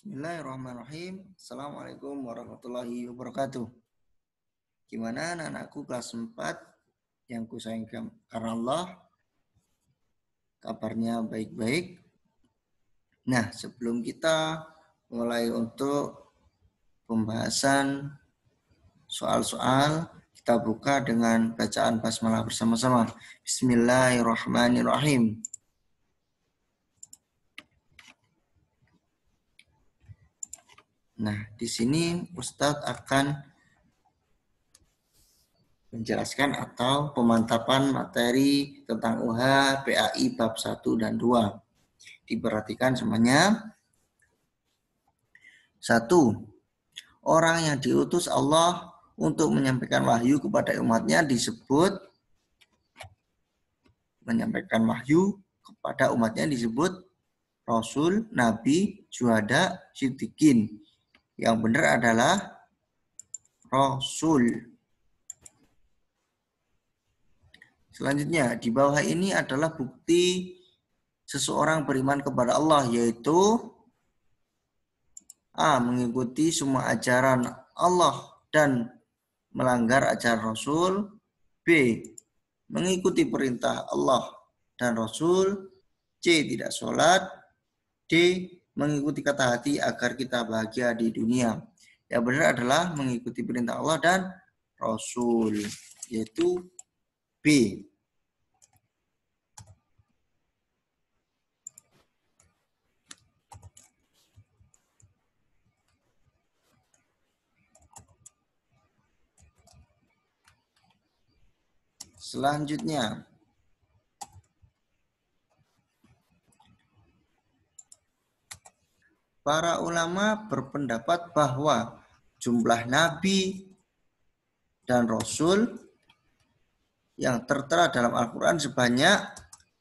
Bismillahirrahmanirrahim. Assalamualaikum warahmatullahi wabarakatuh. Gimana anakku kelas 4 yang kusayangkan karena Allah? Kabarnya baik-baik. Nah, sebelum kita mulai untuk pembahasan soal-soal, kita buka dengan bacaan basmalah bersama-sama. Bismillahirrahmanirrahim. Nah, di sini Ustadz akan menjelaskan atau pemantapan materi tentang UH PAI bab 1 dan 2. Diperhatikan semuanya. Satu, orang yang diutus Allah untuk menyampaikan wahyu kepada umatnya disebut menyampaikan wahyu kepada umatnya disebut rasul, nabi, juhada, siddiqin. Yang benar adalah Rasul. Selanjutnya, di bawah ini adalah bukti seseorang beriman kepada Allah, yaitu A. Mengikuti semua ajaran Allah dan melanggar ajaran Rasul. B. Mengikuti perintah Allah dan Rasul. C. Tidak sholat. D mengikuti kata hati agar kita bahagia di dunia. Yang benar adalah mengikuti perintah Allah dan Rasul, yaitu B. Selanjutnya, para ulama berpendapat bahwa jumlah nabi dan rasul yang tertera dalam Al-Qur'an sebanyak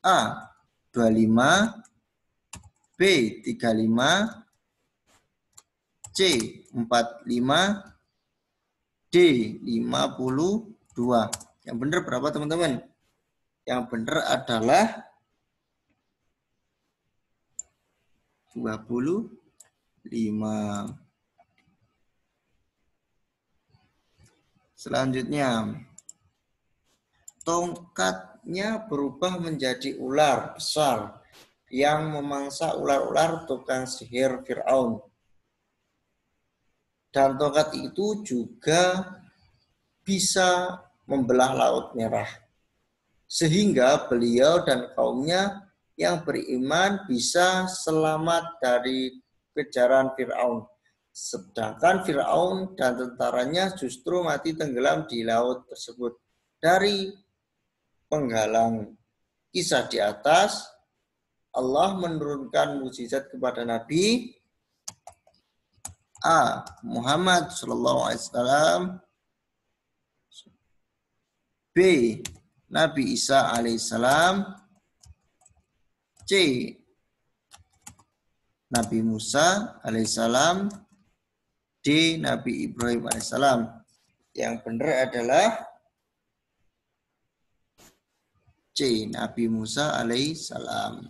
A 25 B 35 C 45 D 52. Yang benar berapa teman-teman? Yang benar adalah 5. Selanjutnya, tongkatnya berubah menjadi ular besar yang memangsa ular-ular tukang sihir Fir'aun. Dan tongkat itu juga bisa membelah Laut Merah. Sehingga beliau dan kaumnya yang beriman bisa selamat dari kejaran Fir'aun. Sedangkan Fir'aun dan tentaranya justru mati tenggelam di laut tersebut. Dari penggalang kisah di atas, Allah menurunkan mukjizat kepada Nabi A. Muhammad Shallallahu Alaihi Wasallam B. Nabi Isa Alaihissalam C. Nabi Musa alaihissalam di Nabi Ibrahim alaihissalam. Yang benar adalah C. Nabi Musa alaihissalam.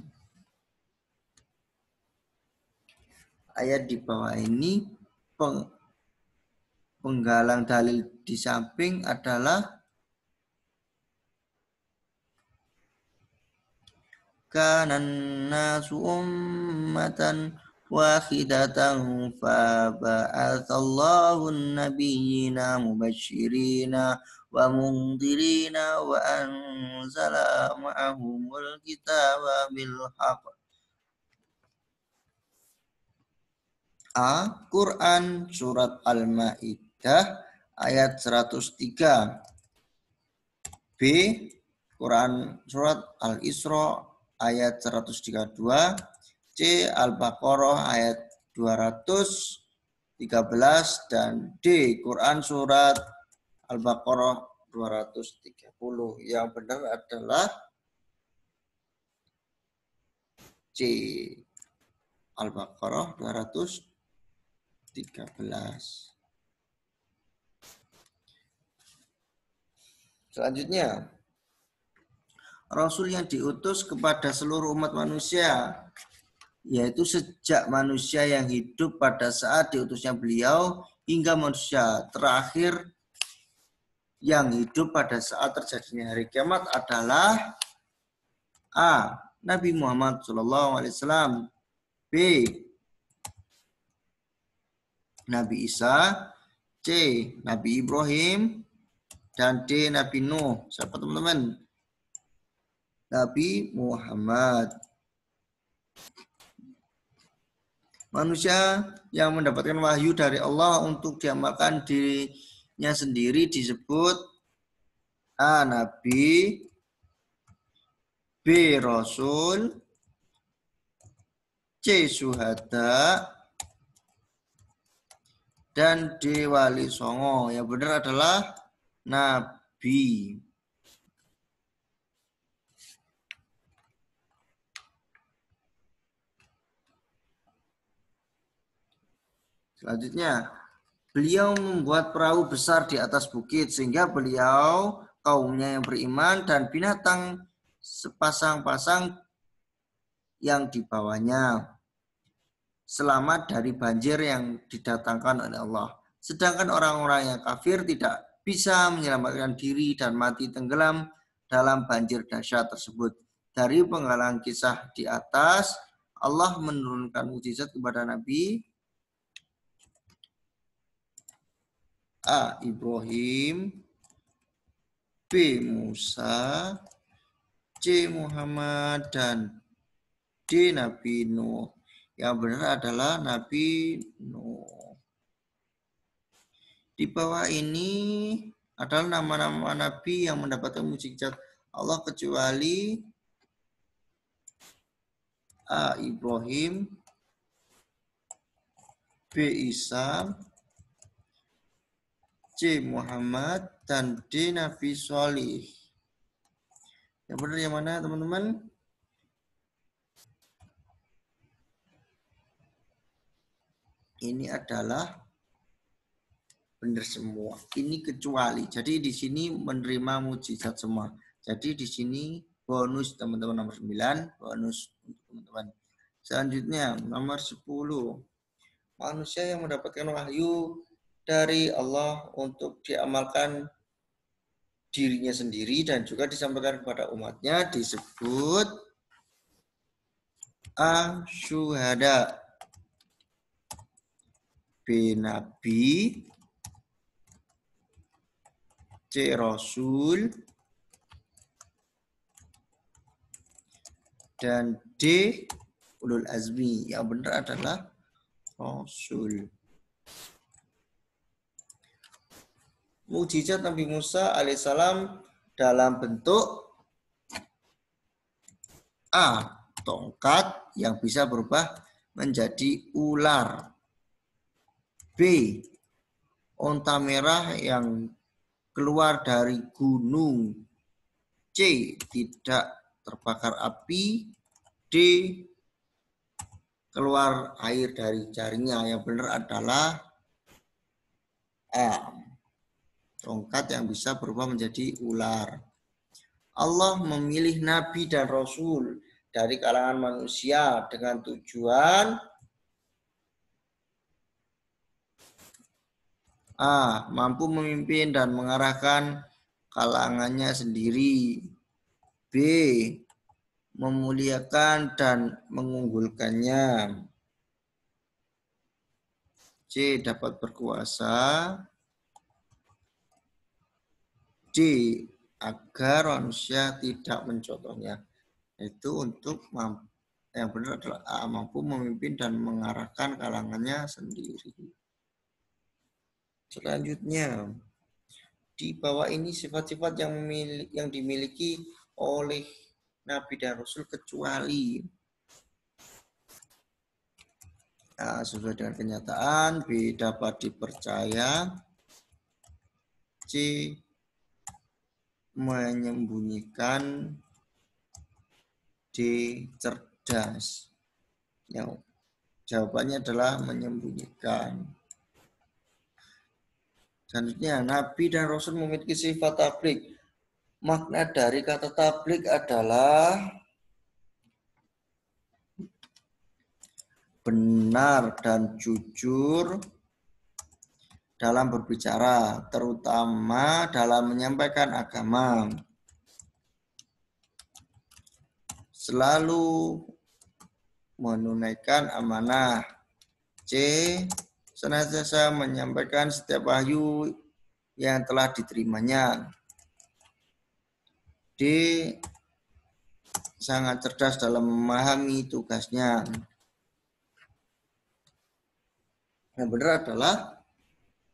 Ayat di bawah ini peng, penggalang dalil di samping adalah كان الناس أمة واحدة فبعث الله النبيين مبشرين ومنذرين وأنزل معهم الكتاب بالحق A. Quran Surat Al-Ma'idah ayat 103 B. Quran Surat Al-Isra ayat 132, C Al-Baqarah ayat 213 dan D Quran surat Al-Baqarah 230. Yang benar adalah C Al-Baqarah 213. Selanjutnya, Rasul yang diutus kepada seluruh umat manusia, yaitu sejak manusia yang hidup pada saat diutusnya beliau hingga manusia terakhir yang hidup pada saat terjadinya hari kiamat adalah A. Nabi Muhammad SAW B. Nabi Isa C. Nabi Ibrahim dan D. Nabi Nuh. Siapa teman-teman? Nabi Muhammad. Manusia yang mendapatkan wahyu dari Allah untuk diamalkan dirinya sendiri disebut A. Nabi B. Rasul C. Suhada dan D. Wali Songo. Yang benar adalah Nabi. Selanjutnya, beliau membuat perahu besar di atas bukit sehingga beliau, kaumnya yang beriman dan binatang sepasang-pasang yang dibawanya selamat dari banjir yang didatangkan oleh Allah. Sedangkan orang-orang yang kafir tidak bisa menyelamatkan diri dan mati tenggelam dalam banjir dahsyat tersebut. Dari penggalan kisah di atas, Allah menurunkan mujizat kepada Nabi A. Ibrahim B. Musa C. Muhammad dan D. Nabi Nuh. Yang benar adalah Nabi Nuh. Di bawah ini adalah nama-nama Nabi yang mendapatkan mujizat Allah kecuali A. Ibrahim B. Isa C. Muhammad dan D. Nabi Solih. Yang benar yang mana teman-teman? Ini adalah benar semua. Ini kecuali. Jadi di sini menerima mujizat semua. Jadi di sini bonus teman-teman nomor 9, bonus untuk teman-teman. Selanjutnya nomor 10. Manusia yang mendapatkan wahyu dari Allah untuk diamalkan dirinya sendiri dan juga disampaikan kepada umatnya disebut asyuhada B nabi C rasul dan D ulul azmi yang benar adalah rasul mukjizat Nabi Musa alaihissalam dalam bentuk A. Tongkat yang bisa berubah menjadi ular. B. Onta merah yang keluar dari gunung. C. Tidak terbakar api. D. Keluar air dari jarinya. Yang benar adalah A. Tongkat yang bisa berubah menjadi ular. Allah memilih nabi dan rasul dari kalangan manusia dengan tujuan A. Mampu memimpin dan mengarahkan kalangannya sendiri. B. Memuliakan dan mengunggulkannya. C. Dapat berkuasa. D agar manusia tidak mencontohnya. Itu untuk yang benar adalah A, mampu memimpin dan mengarahkan kalangannya sendiri. Selanjutnya, di bawah ini sifat-sifat yang yang dimiliki oleh Nabi dan Rasul kecuali A, sesuai dengan kenyataan B dapat dipercaya C menyembunyikan D cerdas. Ya, jawabannya adalah menyembunyikan. Selanjutnya, Nabi dan Rasul memiliki sifat tablik. Makna dari kata tablik adalah benar dan jujur dalam berbicara, terutama dalam menyampaikan agama. Selalu menunaikan amanah. C. Senantiasa menyampaikan setiap wahyu yang telah diterimanya. D. Sangat cerdas dalam memahami tugasnya. Yang benar adalah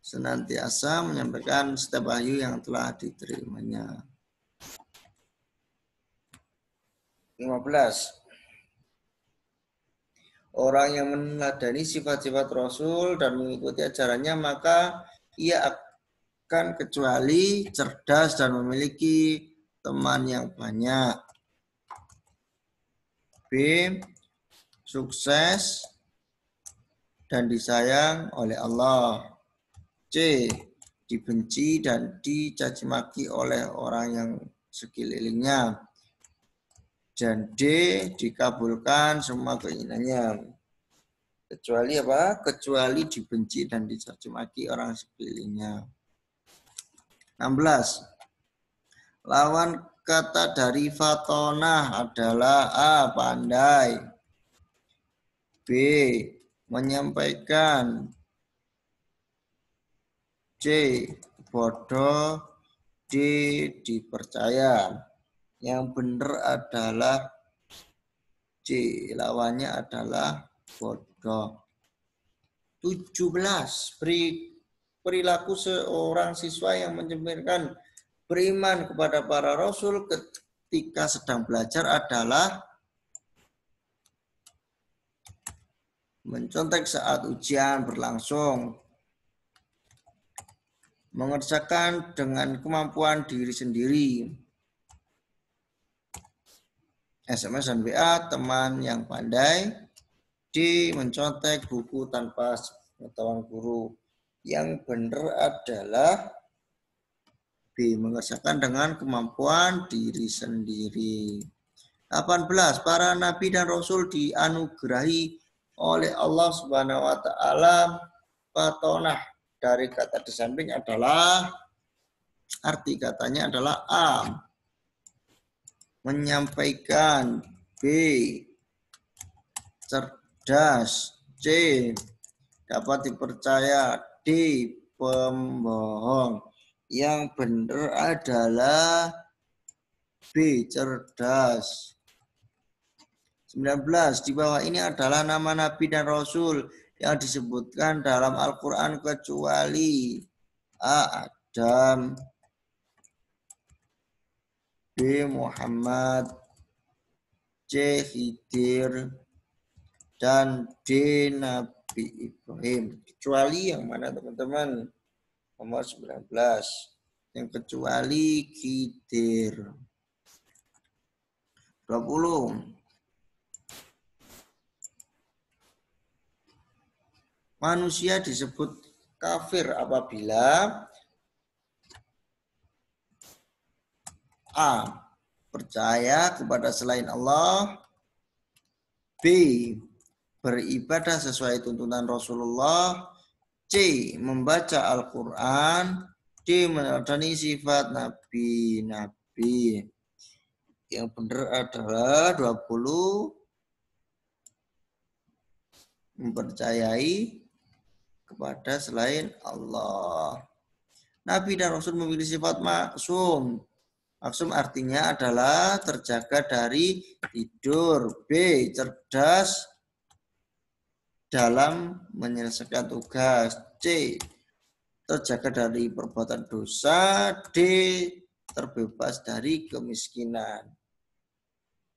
senantiasa menyampaikan setiap ayu yang telah diterimanya. 15. Orang yang meneladani sifat-sifat Rasul dan mengikuti ajarannya maka ia akan kecuali cerdas dan memiliki teman yang banyak. B. Sukses dan disayang oleh Allah. Dibenci dan dicaci maki oleh orang yang sekelilingnya. Dan D. Dikabulkan semua keinginannya. Kecuali apa? Kecuali dibenci dan dicaci maki orang sekelilingnya. 16. Lawan kata dari fatonah adalah A. Pandai. B. Menyampaikan C bodoh D dipercaya yang benar adalah C lawannya adalah bodoh 17 beri perilaku seorang siswa yang mencemirkan beriman kepada para rasul ketika sedang belajar adalah mencontek saat ujian berlangsung mengerjakan dengan kemampuan diri sendiri. SMS dan WA teman yang pandai di mencontek buku tanpa pengetahuan guru. Yang benar adalah B. Mengerjakan dengan kemampuan diri sendiri. 18. Para nabi dan rasul dianugerahi oleh Allah Subhanahu wa taala patonah dari kata di samping adalah arti katanya adalah A. Menyampaikan B. Cerdas C. Dapat dipercaya D. Pembohong. Yang benar adalah B. Cerdas. 19. Di bawah ini adalah nama nabi dan rasul yang disebutkan dalam Al-Quran kecuali Adam B. Muhammad C. Khidir dan D. Nabi Ibrahim kecuali yang mana teman-teman nomor 19 yang kecuali Khidir 20 manusia disebut kafir apabila A. Percaya kepada selain Allah B. Beribadah sesuai tuntunan Rasulullah C. Membaca Al-Quran D. Meneladani sifat Nabi-Nabi Yang benar adalah 20 Mempercayai kepada selain Allah. Nabi dan Rasul memiliki sifat maksum. Maksum artinya adalah terjaga dari tidur. B. Cerdas dalam menyelesaikan tugas. C. Terjaga dari perbuatan dosa. D. Terbebas dari kemiskinan.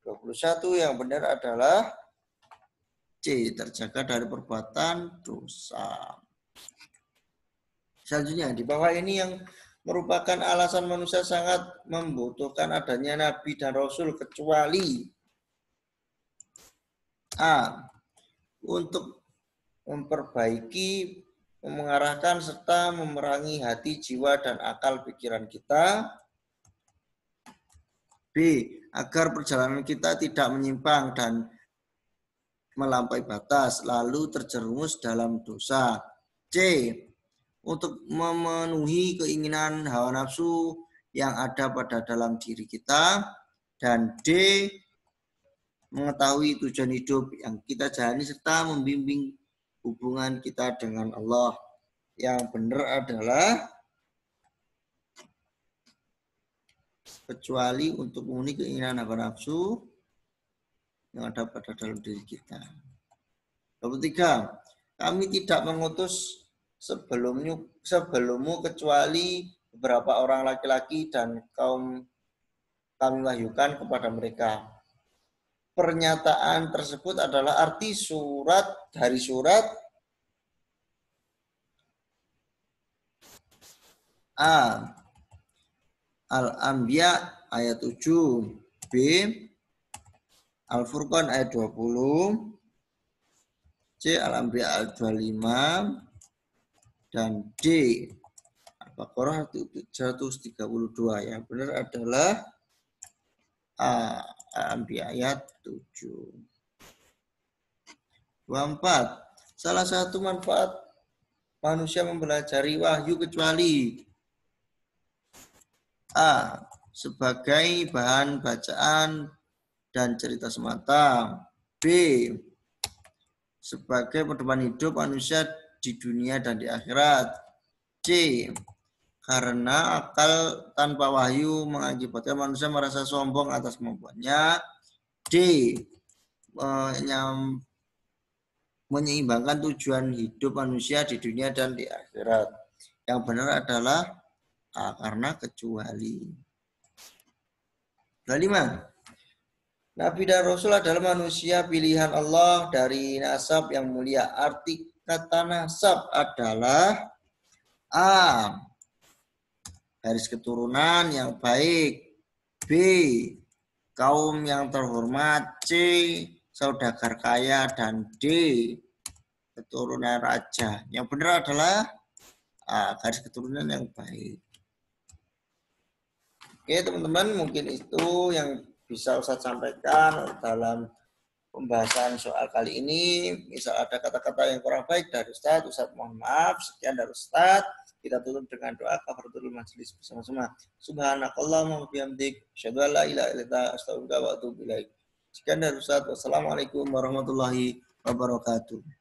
21 yang benar adalah Terjaga dari perbuatan dosa. Selanjutnya, di bawah ini yang merupakan alasan manusia sangat membutuhkan adanya nabi dan rasul kecuali A. Untuk memperbaiki, mengarahkan serta memerangi hati, jiwa, dan akal pikiran kita. B. Agar perjalanan kita tidak menyimpang dan melampaui batas lalu terjerumus dalam dosa. C. Untuk memenuhi keinginan hawa nafsu yang ada pada dalam diri kita dan D. mengetahui tujuan hidup yang kita jalani serta membimbing hubungan kita dengan Allah. Yang benar adalah kecuali untuk memenuhi keinginan hawa nafsu yang ada pada dalam diri kita. ketiga, Kami tidak mengutus sebelumnya sebelummu kecuali beberapa orang laki-laki dan kaum kami wahyukan kepada mereka. Pernyataan tersebut adalah arti surat dari surat A. Al-Anbiya ayat 7. B. Al-Furqan ayat 20, C Al-Anbiya ayat 25 dan D Al-Baqarah 132 Yang Benar adalah A Al-Anbiya ayat 7. 24. Salah satu manfaat manusia mempelajari wahyu kecuali A sebagai bahan bacaan dan cerita semata. B. Sebagai pedoman hidup manusia di dunia dan di akhirat. C. Karena akal tanpa wahyu mengakibatkan manusia merasa sombong atas kemampuannya. D. menyimbangkan eh, menyeimbangkan tujuan hidup manusia di dunia dan di akhirat. Yang benar adalah A karena kecuali. Kelima, Nabi dan Rasul adalah manusia pilihan Allah dari nasab yang mulia. Arti kata nasab adalah A. Garis keturunan yang baik. B. Kaum yang terhormat. C. Saudagar kaya. Dan D. Keturunan raja. Yang benar adalah A. Garis keturunan yang baik. Oke teman-teman mungkin itu yang bisa ustadz sampaikan dalam pembahasan soal kali ini. Misal ada kata-kata yang kurang baik dari Ustaz, ustadz mohon maaf. Sekian dari Ustaz. Kita tutup dengan doa kafaratul majelis bersama-sama. Subhanakallahumma wa bihamdik, asyhadu an la ilaha illa anta, astaghfiruka wa atubu ilaik. Sekian dari Ustaz. Wassalamualaikum warahmatullahi wabarakatuh.